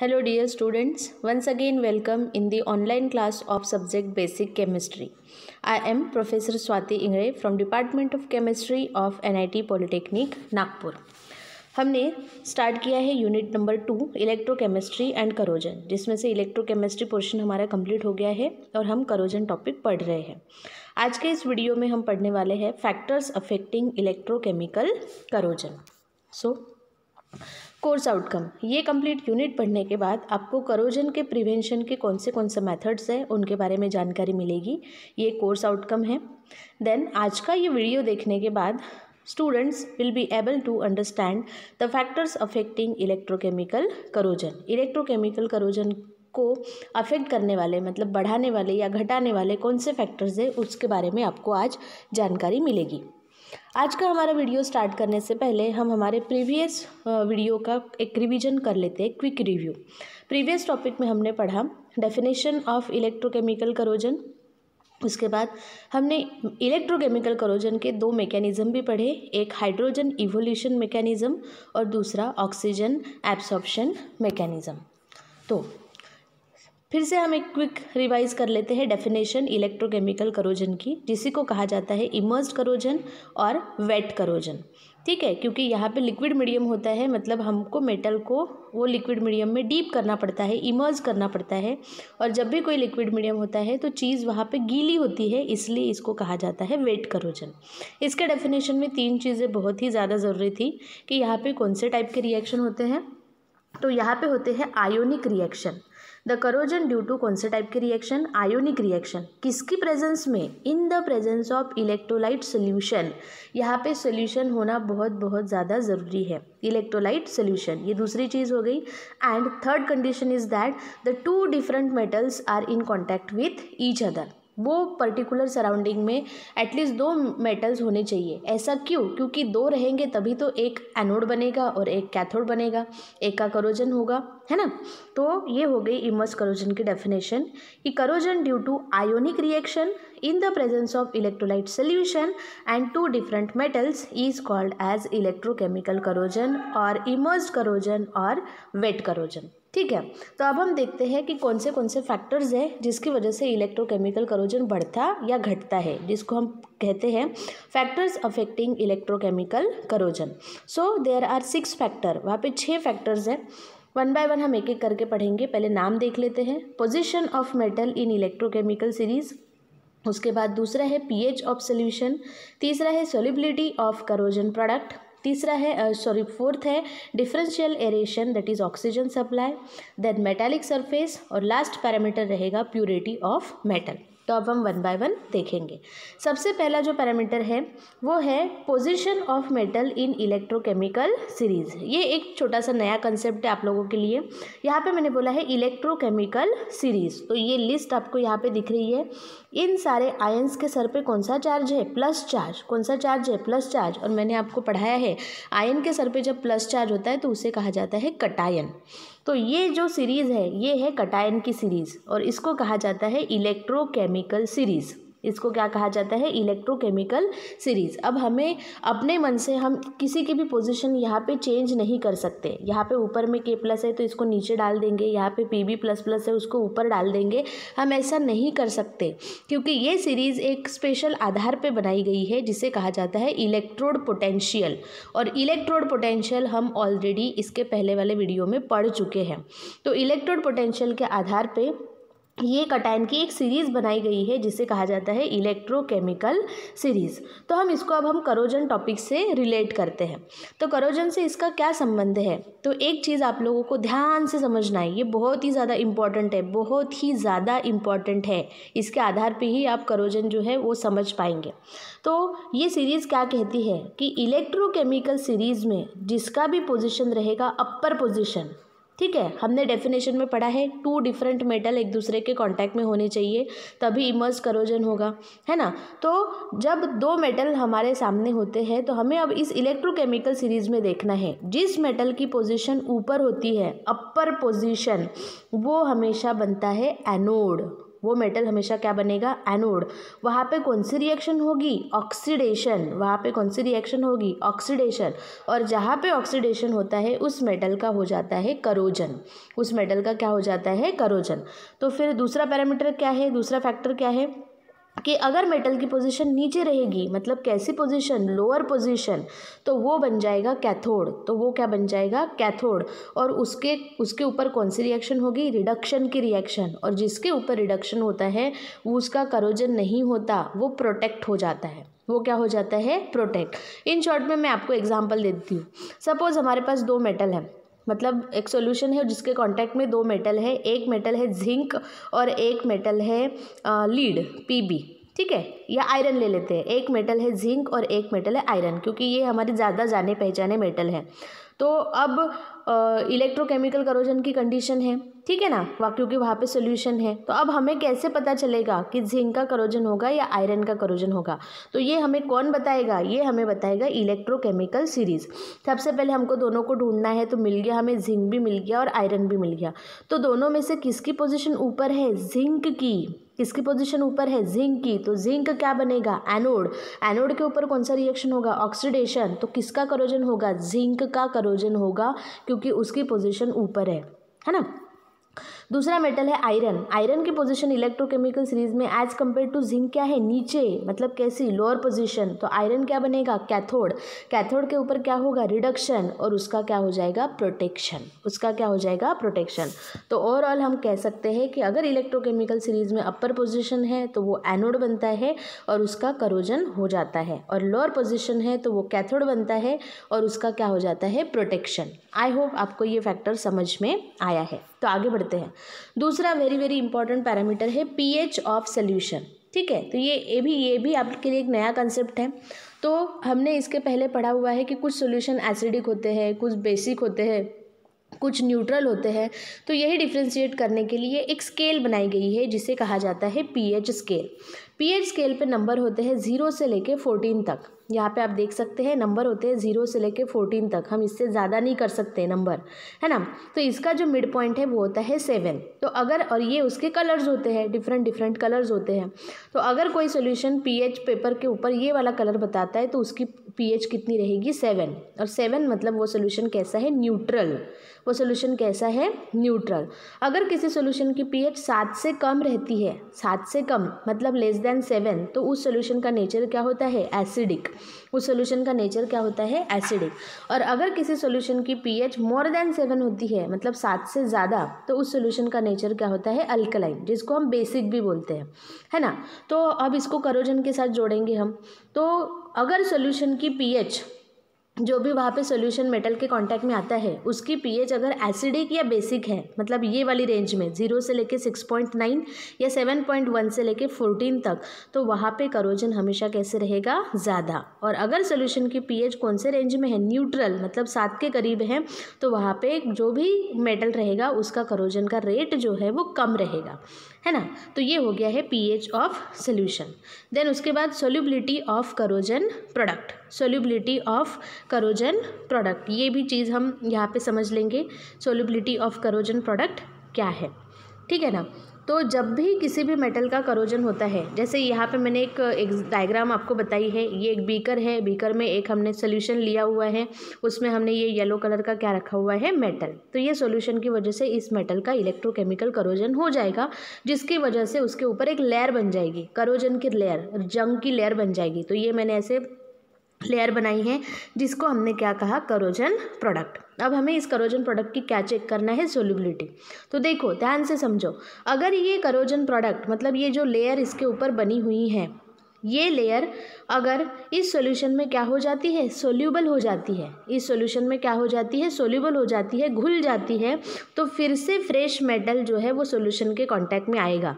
hello dear students once again welcome in the online class of subject basic chemistry I am professor Swati Ingade from department of chemistry of NIT polytechnic Nagpur हमने start किया है unit number two electrochemistry and corrosion जिसमें से electrochemistry portion हमारा complete हो गया है और हम करोजन टॉपिक पढ़ रहे हैं आज के इस वीडियो में हम पढ़ने वाले हैं factors affecting electrochemical corrosion so course outcome ये कंप्लीट यूनिट पढ़ने के बाद आपको करोजन के प्रिवेंशन के कौन से कौन से मेथड्स हैं उनके बारे में जानकारी मिलेगी ये कोर्स आउटकम है देन आज का ये वीडियो देखने के बाद students will be able to understand the factors affecting electrochemical corrosion electrochemical corrosion को अफेक्ट करने वाले मतलब बढ़ाने वाले या घटाने वाले कौन से फैक्टर्स हैं उसके बारे में आपको आज जानकारी मिलेगी आज का हमारा वीडियो स्टार्ट करने से पहले हम हमारे प्रीवियस वीडियो का एक रिवीजन कर लेते हैं क्विक रिव्यू प्रीवियस टॉपिक में हमने पढ़ा डेफिनेशन ऑफ इलेक्ट्रोकेमिकल करोजन उसके बाद हमने इलेक्ट्रोकेमिकल करोजन के दो मैकेनिज़्म भी पढ़े एक हाइड्रोजन इवोल्यूशन मैकेनिज़्म और दूसरा ऑक्सीजन एब्सॉर्प्शन मैकेनिज़्म तो फिर से हम एक क्विक रिवाइज कर लेते हैं डेफिनेशन इलेक्ट्रोकेमिकल करोजन की जिसी को कहा जाता है इमर्स्ड करोजन और वेट करोजन ठीक है क्योंकि यहाँ पे लिक्विड मीडियम होता है मतलब हमको मेटल को वो लिक्विड मीडियम में डीप करना पड़ता है इमर्ज करना पड़ता है और जब भी कोई लिक्विड मीडियम होता है तो चीज़ वहाँ पे गीली होती है इसलिए इसको कहा जाता है वेट करोजन इसके डेफिनेशन में तीन चीज़ें बहुत ही ज़्यादा ज़रूरी थी कि यहाँ पर कौन से टाइप के रिएक्शन होते हैं तो यहाँ पर होते हैं ionic reaction the corrosion due to कौन से टाइप के रिएक्शन आयोनिक रिएक्शन किसकी प्रेजेंस में in the presence of electrolyte solution यहाँ पे सोल्यूशन होना बहुत बहुत ज़्यादा ज़रूरी है इलेक्ट्रोलाइट सोल्यूशन ये दूसरी चीज़ हो गई and third condition is that the two different metals are in contact with each other वो पर्टिकुलर सराउंडिंग में एटलीस्ट दो मेटल्स होने चाहिए ऐसा क्यों क्योंकि दो रहेंगे तभी तो एक एनोड बनेगा और एक कैथोड बनेगा एक का करोजन होगा है ना तो ये हो गई इमर्स करोजन की डेफिनेशन कि corrosion due to ionic reaction in the presence of electrolyte solution and two different metals is called as electrochemical corrosion और इमर्स करोजन और वेट करोजन ठीक है तो अब हम देखते हैं कि कौन से कौन से फैक्टर्स हैं जिसकी वजह से इलेक्ट्रोकेमिकल करोजन बढ़ता या घटता है जिसको हम कहते हैं factors affecting electrochemical corrosion so there are six factor वहाँ पे छः फैक्टर्स हैं वन बाय वन हम एक एक करके पढ़ेंगे पहले नाम देख लेते हैं position of metal in electrochemical series उसके बाद दूसरा है पीएच ऑफ सोल्यूशन तीसरा है सोलिबिलिटी ऑफ करोजन प्रोडक्ट तीसरा है सॉरी फोर्थ है differential aeration that is oxygen supply then metallic surface और लास्ट पैरामीटर रहेगा प्योरिटी ऑफ मेटल तो अब हम वन बाय वन देखेंगे सबसे पहला जो पैरामीटर है वो है position of metal in electrochemical series ये एक छोटा सा नया कंसेप्ट है आप लोगों के लिए यहाँ पे मैंने बोला है इलेक्ट्रोकेमिकल सीरीज़ तो ये लिस्ट आपको यहाँ पे दिख रही है इन सारे आयंस के सर पे कौन सा चार्ज है प्लस चार्ज कौन सा चार्ज है प्लस चार्ज और मैंने आपको पढ़ाया है आयन के सर पर जब प्लस चार्ज होता है तो उसे कहा जाता है कटायन तो ये जो सीरीज़ है ये है कटायन की सीरीज़ और इसको कहा जाता है इलेक्ट्रोकेमिकल सीरीज़ इसको क्या कहा जाता है इलेक्ट्रोकेमिकल सीरीज़ अब हमें अपने मन से हम किसी की भी पोजीशन यहाँ पे चेंज नहीं कर सकते यहाँ पे ऊपर में के प्लस है तो इसको नीचे डाल देंगे यहाँ पे पी बी प्लस प्लस है उसको ऊपर डाल देंगे हम ऐसा नहीं कर सकते क्योंकि ये सीरीज़ एक स्पेशल आधार पर बनाई गई है जिसे कहा जाता है इलेक्ट्रोड पोटेंशियल और इलेक्ट्रोड पोटेंशियल हम ऑलरेडी इसके पहले वाले वीडियो में पढ़ चुके हैं तो इलेक्ट्रोड पोटेंशियल के आधार पर ये कटाइन की एक सीरीज़ बनाई गई है जिसे कहा जाता है इलेक्ट्रोकेमिकल सीरीज़ तो हम इसको अब हम करोजन टॉपिक से रिलेट करते हैं तो करोजन से इसका क्या संबंध है तो एक चीज़ आप लोगों को ध्यान से समझना है ये बहुत ही ज़्यादा इम्पॉर्टेंट है बहुत ही ज़्यादा इम्पॉर्टेंट है इसके आधार पर ही आप करोजन जो है वो समझ पाएंगे तो ये सीरीज़ क्या कहती है कि इलेक्ट्रोकेमिकल सीरीज़ में जिसका भी पोजिशन रहेगा अपर पोजिशन ठीक है हमने डेफिनेशन में पढ़ा है टू डिफरेंट मेटल एक दूसरे के कांटेक्ट में होने चाहिए तभी इमर्ज करोजन होगा है ना तो जब दो मेटल हमारे सामने होते हैं तो हमें अब इस इलेक्ट्रोकेमिकल सीरीज में देखना है जिस मेटल की पोजीशन ऊपर होती है अपर पोजीशन वो हमेशा बनता है एनोड वो मेटल हमेशा क्या बनेगा एनोड वहाँ पे कौन सी रिएक्शन होगी ऑक्सीडेशन वहाँ पे कौन सी रिएक्शन होगी ऑक्सीडेशन और जहाँ पे ऑक्सीडेशन होता है उस मेटल का हो जाता है करोजन उस मेटल का क्या हो जाता है करोजन तो फिर दूसरा पैरामीटर क्या है दूसरा फैक्टर क्या है कि अगर मेटल की पोजीशन नीचे रहेगी मतलब कैसी पोजीशन लोअर पोजीशन तो वो बन जाएगा कैथोड तो वो क्या बन जाएगा कैथोड और उसके उसके ऊपर कौन सी रिएक्शन होगी रिडक्शन की रिएक्शन और जिसके ऊपर रिडक्शन होता है वो उसका करोजन नहीं होता वो प्रोटेक्ट हो जाता है वो क्या हो जाता है प्रोटेक्ट इन शॉर्ट में मैं आपको एग्जाम्पल देती हूँ सपोज़ हमारे पास दो मेटल हैं मतलब एक सॉल्यूशन है जिसके कांटेक्ट में दो मेटल है एक मेटल है जिंक और एक मेटल है लीड पीबी ठीक है या आयरन ले लेते हैं एक मेटल है जिंक और एक मेटल है आयरन क्योंकि ये हमारे ज़्यादा जाने पहचाने मेटल है तो अब इलेक्ट्रोकेमिकल करोजन की कंडीशन है ठीक है ना वह क्योंकि वहाँ पे सोल्यूशन है तो अब हमें कैसे पता चलेगा कि जिंक का करोजन होगा या आयरन का करोजन होगा तो ये हमें कौन बताएगा ये हमें बताएगा इलेक्ट्रोकेमिकल सीरीज सबसे पहले हमको दोनों को ढूंढना है तो मिल गया हमें जिंक भी मिल गया और आयरन भी मिल गया तो दोनों में से किसकी पोजिशन ऊपर है जिंक की किसकी पोजीशन ऊपर है जिंक की तो जिंक क्या बनेगा एनोड एनोड के ऊपर कौन सा रिएक्शन होगा ऑक्सीडेशन तो किसका करोजन होगा जिंक का करोजन होगा क्योंकि उसकी पोजिशन ऊपर है है ना दूसरा मेटल है आयरन आयरन की पोजीशन इलेक्ट्रोकेमिकल सीरीज में एज कंपेयर टू जिंक क्या है नीचे मतलब कैसी लोअर पोजीशन तो आयरन क्या बनेगा कैथोड कैथोड के ऊपर क्या होगा रिडक्शन और उसका क्या हो जाएगा प्रोटेक्शन उसका क्या हो जाएगा प्रोटेक्शन तो ओवरऑल हम कह सकते हैं कि अगर इलेक्ट्रोकेमिकल सीरीज में अपर पोजिशन है तो वो एनोड बनता है और उसका करोजन हो जाता है और लोअर पोजिशन है तो वो कैथोड बनता है और उसका क्या हो जाता है प्रोटेक्शन आई होप आपको ये फैक्टर समझ में आया है तो आगे बढ़ते हैं दूसरा वेरी वेरी इंपॉर्टेंट पैरामीटर है पीएच ऑफ सोल्यूशन ठीक है तो ये ये भी ये भी आपके लिए एक नया कंसेप्ट है तो हमने इसके पहले पढ़ा हुआ है कि कुछ सोल्यूशन एसिडिक होते हैं कुछ बेसिक होते हैं कुछ न्यूट्रल होते हैं तो यही डिफ्रेंशिएट करने के लिए एक स्केल बनाई गई है जिसे कहा जाता है पीएच स्केल पीएच स्केल पे नंबर होते हैं ज़ीरो से लेके फोर्टीन तक यहाँ पे आप देख सकते हैं नंबर होते हैं ज़ीरो से लेके फोर्टीन तक हम इससे ज़्यादा नहीं कर सकते नंबर है ना तो इसका जो मिड पॉइंट है वो होता है सेवन तो अगर और ये उसके कलर्स होते हैं डिफरेंट डिफरेंट कलर्स होते हैं तो अगर कोई सोल्यूशन पी पेपर के ऊपर ये वाला कलर बताता है तो उसकी पी कितनी रहेगी सेवन और सेवन मतलब वो सोल्यूशन कैसा है न्यूट्रल वो सोल्यूशन कैसा है न्यूट्रल अगर किसी सोल्यूशन की पी सात से कम रहती है सात से कम मतलब लेस देन सेवन तो उस सोल्यूशन का नेचर क्या होता है एसिडिक उस सोल्यूशन का नेचर क्या होता है एसिडिक और अगर किसी सोल्यूशन की एच मोर देन सेवन होती है मतलब सात से ज़्यादा तो उस सोल्यूशन का नेचर क्या होता है अल्कलाइन जिसको हम बेसिक भी बोलते हैं है ना तो अब इसको करोजन के साथ जोड़ेंगे हम तो अगर सोल्यूशन की एच जो भी वहाँ पे सोल्यूशन मेटल के कांटेक्ट में आता है उसकी पीएच अगर एसिडिक या बेसिक है मतलब ये वाली रेंज में जीरो से लेके सिक्स पॉइंट नाइन या सेवन पॉइंट वन से लेके फोर्टीन तक तो वहाँ पे करोजन हमेशा कैसे रहेगा ज़्यादा और अगर सोल्यूशन की पीएच कौन से रेंज में है न्यूट्रल मतलब सात के करीब है तो वहाँ पर जो भी मेटल रहेगा उसका करोजन का रेट जो है वो कम रहेगा है ना तो ये हो गया है पीएच ऑफ सोल्यूशन देन उसके बाद solubility of corrosion product solubility of corrosion product ये भी चीज़ हम यहाँ पे समझ लेंगे सोल्यूबिलिटी ऑफ करोजन प्रोडक्ट क्या है ठीक है ना तो जब भी किसी भी मेटल का करोजन होता है जैसे यहाँ पे मैंने एक, एक डायग्राम आपको बताई है ये एक बीकर है बीकर में एक हमने सोल्यूशन लिया हुआ है उसमें हमने ये येलो कलर का क्या रखा हुआ है मेटल तो ये सोल्यूशन की वजह से इस मेटल का इलेक्ट्रोकेमिकल करोजन हो जाएगा जिसकी वजह से उसके ऊपर एक लेयर बन जाएगी करोजन की लेयर जंग की लेयर बन जाएगी तो ये मैंने ऐसे लेयर बनाई है जिसको हमने क्या कहा करोजन प्रोडक्ट अब हमें इस करोजन प्रोडक्ट की क्या चेक करना है सोल्यूबिलिटी तो देखो ध्यान से समझो अगर ये करोजन प्रोडक्ट मतलब ये जो लेयर इसके ऊपर बनी हुई है ये लेयर अगर इस सॉल्यूशन में क्या हो जाती है सोल्यूबल हो जाती है इस सॉल्यूशन में क्या हो जाती है सोल्यूबल हो जाती है घुल जाती है तो फिर से फ्रेश मेटल जो है वो सॉल्यूशन के कांटेक्ट में आएगा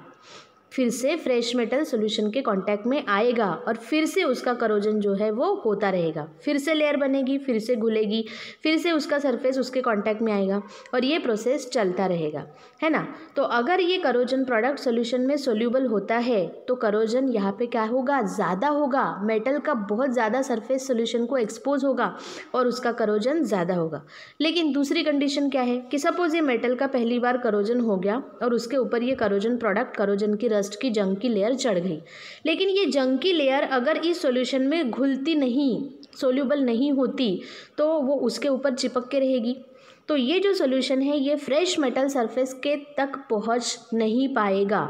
फिर से फ्रेश मेटल सॉल्यूशन के कांटेक्ट में आएगा और फिर से उसका करोजन जो है वो होता रहेगा फिर से लेयर बनेगी फिर से घुलेगी फिर से उसका सरफेस उसके कांटेक्ट में आएगा और ये प्रोसेस चलता रहेगा है ना तो अगर ये करोजन प्रोडक्ट सोल्यूशन में सोल्यूबल होता है तो करोजन यहाँ पे क्या होगा ज़्यादा होगा मेटल का बहुत ज़्यादा सरफेस सोल्यूशन को एक्सपोज होगा और उसका करोजन ज़्यादा होगा लेकिन दूसरी कंडीशन क्या है कि सपोज़ ये मेटल का पहली बार करोजन हो गया और उसके ऊपर ये करोजन प्रोडक्ट करोजन की डस्ट की जंग की लेयर चढ़ गई लेकिन ये जंग की लेयर अगर इस सॉल्यूशन में घुलती नहीं सोल्यूबल नहीं होती तो वो उसके ऊपर चिपक के रहेगी तो ये जो सोल्यूशन है ये फ्रेश मेटल सरफेस के तक पहुंच नहीं पाएगा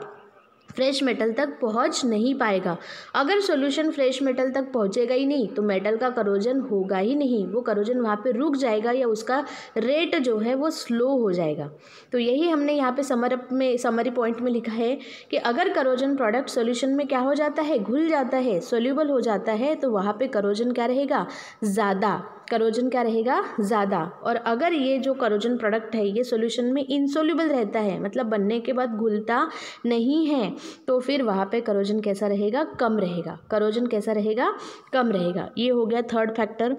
फ्रेश मेटल तक पहुंच नहीं पाएगा अगर सोल्यूशन फ्रेश मेटल तक पहुंचेगा ही नहीं तो मेटल का करोजन होगा ही नहीं वो करोजन वहाँ पर रुक जाएगा या उसका रेट जो है वो स्लो हो जाएगा तो यही हमने यहाँ पे समर में समरी पॉइंट में लिखा है कि अगर करोजन प्रोडक्ट सोल्यूशन में क्या हो जाता है घुल जाता है सोल्यूबल हो जाता है तो वहाँ पर करोजन क्या रहेगा ज़्यादा करोजन क्या रहेगा ज़्यादा और अगर ये जो करोजन प्रोडक्ट है ये सोल्यूशन में इनसोल्यूबल रहता है मतलब बनने के बाद घुलता नहीं है तो फिर वहाँ पे करोजन कैसा रहेगा कम रहेगा करोजन कैसा रहेगा कम रहेगा ये हो गया थर्ड फैक्टर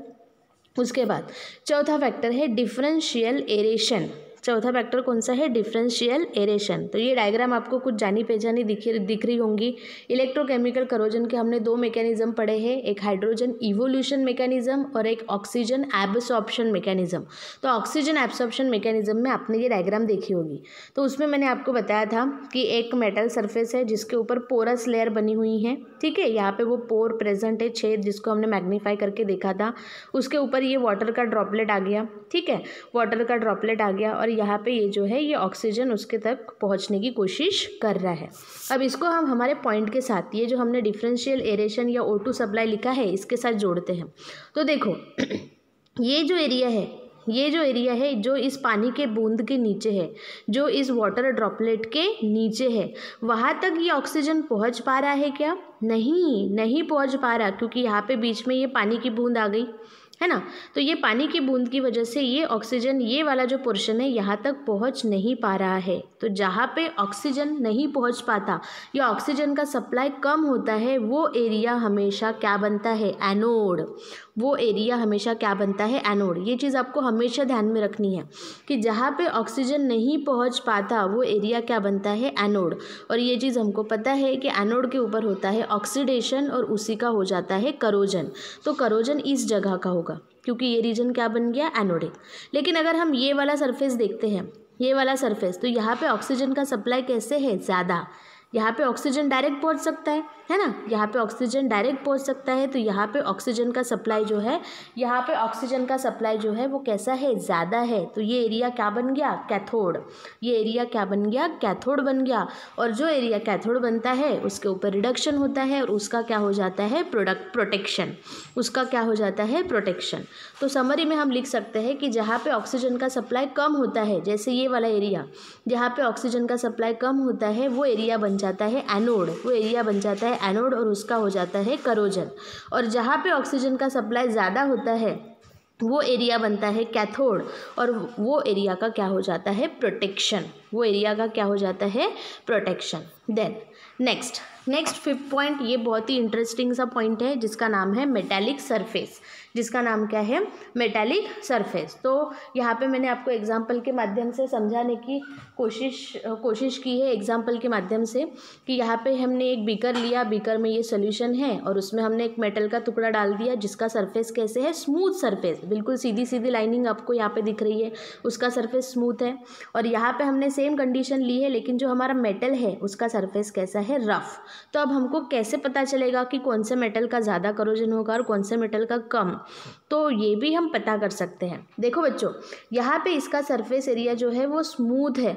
उसके बाद चौथा फैक्टर है डिफरेंशियल एरेशन चौथा फैक्टर कौन सा है डिफरेंशियल एरेशन तो ये डायग्राम आपको कुछ जानी पहचानी दिख दिख रही होंगी इलेक्ट्रोकेमिकल करोजन के हमने दो मैकेनिज्म पढ़े हैं एक हाइड्रोजन इवोल्यूशन मैकेनिज्म और एक ऑक्सीजन एब्सॉप्शन मैकेनिज्म तो ऑक्सीजन एब्सॉप्शन मैकेनिज्म में आपने ये डायग्राम देखी होगी तो उसमें मैंने आपको बताया था कि एक मेटल सरफेस है जिसके ऊपर पोरस लेयर बनी हुई है ठीक है यहाँ पर वो पोर प्रेजेंट है छेद जिसको हमने मैग्नीफाई करके देखा था उसके ऊपर ये वाटर का ड्रॉपलेट आ गया ठीक है वाटर का ड्रॉपलेट आ गया और और यहाँ पे ये जो है ये ऑक्सीजन उसके तक पहुँचने की कोशिश कर रहा है अब इसको हम हमारे पॉइंट के साथ ये जो हमने डिफरेंशियल एरेशन या ओ सप्लाई लिखा है इसके साथ जोड़ते हैं तो देखो ये जो एरिया है ये जो एरिया है जो इस पानी के बूंद के नीचे है जो इस वाटर ड्रॉपलेट के नीचे है वहाँ तक ये ऑक्सीजन पहुँच पा रहा है क्या नहीं नहीं पहुँच पा रहा क्योंकि यहाँ पे बीच में ये पानी की बूंद आ गई है ना तो ये पानी की बूंद की वजह से ये ऑक्सीजन ये वाला जो पोर्शन है यहाँ तक पहुँच नहीं पा रहा है तो जहाँ पे ऑक्सीजन नहीं पहुँच पाता या ऑक्सीजन का सप्लाई कम होता है वो एरिया हमेशा क्या बनता है एनोड वो एरिया हमेशा क्या बनता है एनोड ये चीज़ आपको हमेशा ध्यान में रखनी है कि जहाँ पे ऑक्सीजन नहीं पहुँच पाता वो एरिया क्या बनता है एनोड और ये चीज़ हमको पता है कि एनोड के ऊपर होता है ऑक्सीडेशन और उसी का हो जाता है करोजन तो करोजन इस जगह का होगा क्योंकि ये रीजन क्या बन गया एनोडिक लेकिन अगर हम ये वाला सरफेस देखते हैं ये वाला सरफेस तो यहाँ पे ऑक्सीजन का सप्लाई कैसे है ज़्यादा यहाँ पे ऑक्सीजन डायरेक्ट पहुँच सकता है है ना यहाँ पे ऑक्सीजन डायरेक्ट पहुँच सकता है तो यहाँ पे ऑक्सीजन का सप्लाई जो है यहाँ पे ऑक्सीजन का सप्लाई जो है वो कैसा है ज़्यादा है तो ये एरिया क्या बन गया कैथोड ये एरिया क्या बन गया कैथोड बन गया और जो एरिया कैथोड बनता है उसके ऊपर रिडक्शन होता है और उसका क्या हो जाता है प्रोडक्ट प्रोटेक्शन उसका क्या हो जाता है प्रोटेक्शन तो समरी में हम लिख सकते हैं कि जहाँ पर ऑक्सीजन का सप्लाई कम होता है जैसे ये वाला एरिया जहाँ पर ऑक्सीजन का सप्लाई कम होता है वो एरिया बन जाता है एनोड वो एरिया बन जाता है है एनोड और उसका हो जाता है करोजन और जहाँ पे ऑक्सीजन का सप्लाई ज़्यादा होता है वो एरिया बनता है कैथोड और वो एरिया का क्या हो जाता है प्रोटेक्शन वो एरिया का क्या हो जाता है protection then next next fifth point ये बहुत ही इंटरेस्टिंग सा पॉइंट है जिसका नाम है मेटेलिक सरफेस जिसका नाम क्या है मेटेलिक सरफेस तो यहाँ पे मैंने आपको एग्जाम्पल के माध्यम से समझाने की कोशिश कोशिश की है एग्जाम्पल के माध्यम से कि यहाँ पे हमने एक बीकर लिया बीकर में ये सोल्यूशन है और उसमें हमने एक मेटल का टुकड़ा डाल दिया जिसका सरफेस कैसे है स्मूथ सरफेस बिल्कुल सीधी सीधी लाइनिंग आपको यहाँ पर दिख रही है उसका सरफेस स्मूथ है और यहाँ पर हमने सेम कंडीशन ली है लेकिन जो हमारा मेटल है उसका सरफेस कैसा है रफ़ तो अब हमको कैसे पता चलेगा कि कौन से मेटल का ज़्यादा करोजन होगा और कौन से मेटल का कम तो ये भी हम पता कर सकते हैं देखो बच्चों यहाँ पे इसका सरफेस एरिया जो है वो स्मूथ है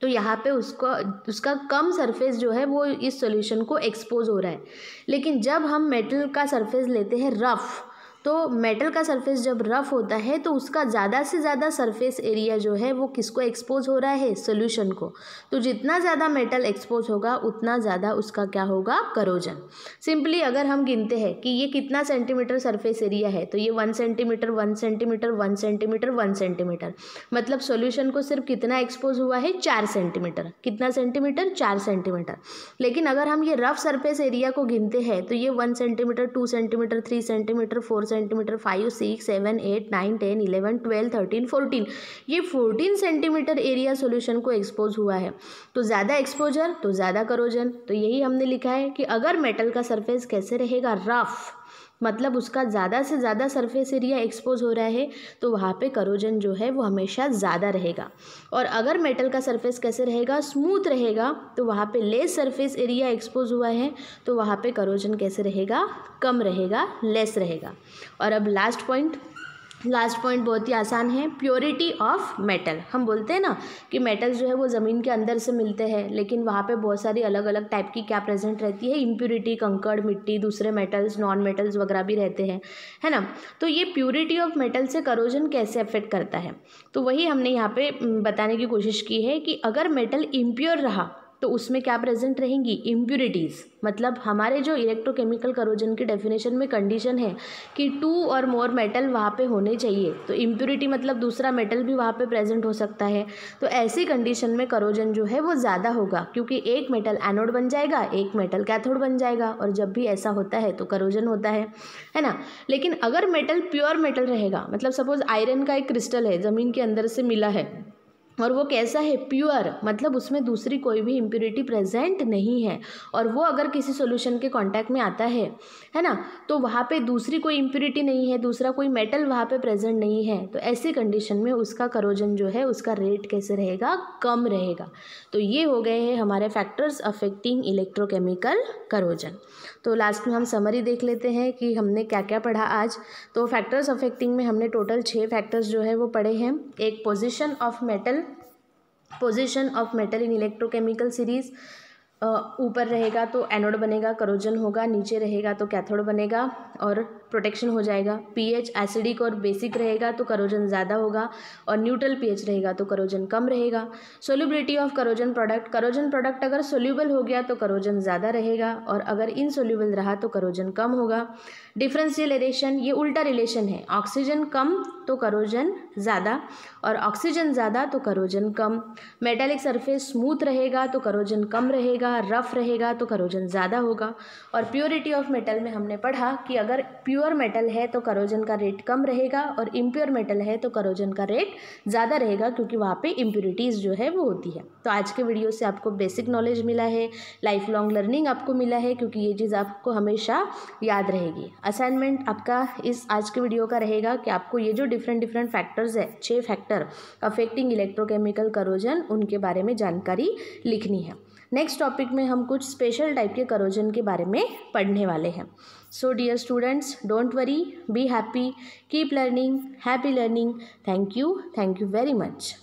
तो यहाँ पे उसको उसका कम सरफेस जो है वो इस सॉल्यूशन को एक्सपोज हो रहा है लेकिन जब हम मेटल का सरफेस लेते हैं रफ़ तो मेटल का सरफेस जब रफ़ होता है तो उसका ज़्यादा से ज़्यादा सरफेस एरिया जो है वो किसको एक्सपोज हो रहा है सोल्यूशन को तो जितना ज़्यादा मेटल एक्सपोज होगा उतना ज़्यादा उसका क्या होगा करोजन सिंपली अगर हम गिनते हैं कि ये कितना सेंटीमीटर सरफेस एरिया है तो ये one centimetre one centimetre one centimetre one centimetre मतलब सोल्यूशन को सिर्फ कितना एक्सपोज हुआ है चार सेंटीमीटर कितना सेंटीमीटर चार सेंटीमीटर लेकिन अगर हम ये रफ सर्फेस एरिया को गिनते हैं तो ये one centimetre two centimetre three centimetre four centimetre five six seven eight nine ten eleven twelve thirteen fourteen ये फोर्टीन सेंटीमीटर एरिया सोल्यूशन को एक्सपोज हुआ है तो ज़्यादा एक्सपोजर तो ज़्यादा करोजन तो यही हमने लिखा है कि अगर मेटल का सरफेस कैसे रहेगा रफ़ मतलब उसका ज़्यादा से ज़्यादा सरफेस एरिया एक्सपोज हो रहा है तो वहाँ पे करोजन जो है वो हमेशा ज़्यादा रहेगा और अगर मेटल का सरफेस कैसे रहेगा स्मूथ रहेगा तो वहाँ पे लेस सरफेस एरिया एक्सपोज हुआ है तो वहाँ पे करोजन कैसे रहेगा कम रहेगा लेस रहेगा और अब लास्ट पॉइंट लास्ट पॉइंट बहुत ही आसान है प्योरिटी ऑफ मेटल हम बोलते हैं ना कि मेटल्स जो है वो ज़मीन के अंदर से मिलते हैं लेकिन वहाँ पे बहुत सारी अलग अलग टाइप की क्या प्रेजेंट रहती है इम्प्योरिटी कंकड़ मिट्टी दूसरे मेटल्स नॉन मेटल्स वगैरह भी रहते हैं है ना तो ये प्योरिटी ऑफ मेटल से करोजन कैसे अफेक्ट करता है तो वही हमने यहाँ पर बताने की कोशिश की है कि अगर मेटल इम्प्योर रहा तो उसमें क्या प्रेजेंट रहेंगी इम्प्यूरिटीज़ मतलब हमारे जो इलेक्ट्रोकेमिकल करोजन की डेफिनेशन में कंडीशन है कि टू और मोर मेटल वहाँ पे होने चाहिए तो इम्प्यूरिटी मतलब दूसरा मेटल भी वहाँ पे प्रेजेंट हो सकता है तो ऐसी कंडीशन में करोजन जो है वो ज़्यादा होगा क्योंकि एक मेटल एनोड बन जाएगा एक मेटल कैथोड बन जाएगा और जब भी ऐसा होता है तो करोजन होता है है ना लेकिन अगर मेटल प्योर मेटल रहेगा मतलब सपोज़ आयरन का एक क्रिस्टल है ज़मीन के अंदर से मिला है और वो कैसा है प्योर मतलब उसमें दूसरी कोई भी इम्प्योरिटी प्रेजेंट नहीं है और वो अगर किसी सॉल्यूशन के कांटेक्ट में आता है है ना तो वहाँ पे दूसरी कोई इम्प्योरिटी नहीं है दूसरा कोई मेटल वहाँ पे प्रेजेंट नहीं है तो ऐसी कंडीशन में उसका करोजन जो है उसका रेट कैसे रहेगा कम रहेगा तो ये हो गए हैं हमारे फैक्टर्स अफेक्टिंग इलेक्ट्रोकेमिकल करोजन तो लास्ट में हम समरी देख लेते हैं कि हमने क्या क्या पढ़ा आज तो फैक्टर्स अफेक्टिंग में हमने टोटल छः फैक्टर्स जो है वो पढ़े हैं एक position of metal position of metal in electrochemical series ऊपर रहेगा तो एनोड बनेगा करोजन होगा नीचे रहेगा तो कैथोड बनेगा और प्रोटेक्शन हो जाएगा पीएच एसिडिक और बेसिक रहेगा तो करोजन ज़्यादा होगा और न्यूट्रल पीएच रहेगा तो करोजन कम रहेगा solubility of corrosion product corrosion product अगर सोल्यूबल हो गया तो करोजन ज़्यादा रहेगा और अगर इनसोल्यूबल रहा तो करोजन कम होगा डिफरेंशियल एरेशन ये उल्टा रिलेशन है ऑक्सीजन कम तो करोजन ज़्यादा और ऑक्सीजन ज़्यादा तो करोजन कम मेटेलिक सरफेस स्मूथ रहेगा तो करोजन कम रहेगा रफ रहेगा तो करोजन ज़्यादा होगा और प्योरिटी ऑफ मेटल में हमने पढ़ा कि अगर प्योर प्योर मेटल है तो करोजन का रेट कम रहेगा और इम्प्योर मेटल है तो करोजन का रेट ज़्यादा रहेगा क्योंकि वहाँ पे इम्प्योरिटीज़ जो है वो होती है तो आज के वीडियो से आपको बेसिक नॉलेज मिला है लाइफ लॉन्ग लर्निंग आपको मिला है क्योंकि ये चीज़ आपको हमेशा याद रहेगी असाइनमेंट आपका इस आज के वीडियो का रहेगा कि आपको ये जो डिफरेंट डिफरेंट फैक्टर्स है छः फैक्टर अफेक्टिंग इलेक्ट्रोकेमिकल करोजन उनके बारे में जानकारी लिखनी है नेक्स्ट टॉपिक में हम कुछ स्पेशल टाइप के करोजन के बारे में पढ़ने वाले हैं so dear students don't worry be happy keep learning happy learning thank you thank you very much